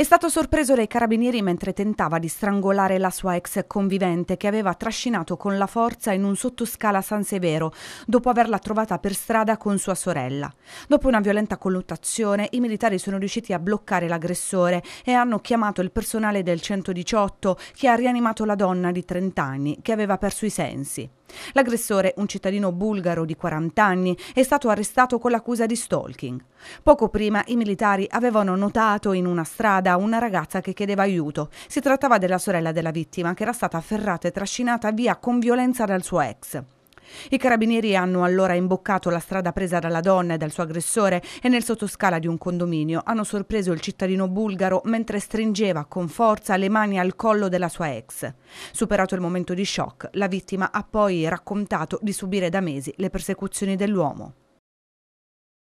È stato sorpreso dai carabinieri mentre tentava di strangolare la sua ex convivente che aveva trascinato con la forza in un sottoscala San Severo dopo averla trovata per strada con sua sorella. Dopo una violenta colluttazione, i militari sono riusciti a bloccare l'aggressore e hanno chiamato il personale del 118 che ha rianimato la donna di 30 anni che aveva perso i sensi. L'aggressore, un cittadino bulgaro di 40 anni, è stato arrestato con l'accusa di stalking. Poco prima i militari avevano notato in una strada una ragazza che chiedeva aiuto. Si trattava della sorella della vittima che era stata afferrata e trascinata via con violenza dal suo ex. I carabinieri hanno allora imboccato la strada presa dalla donna e dal suo aggressore e nel sottoscala di un condominio hanno sorpreso il cittadino bulgaro mentre stringeva con forza le mani al collo della sua ex. Superato il momento di shock, la vittima ha poi raccontato di subire da mesi le persecuzioni dell'uomo.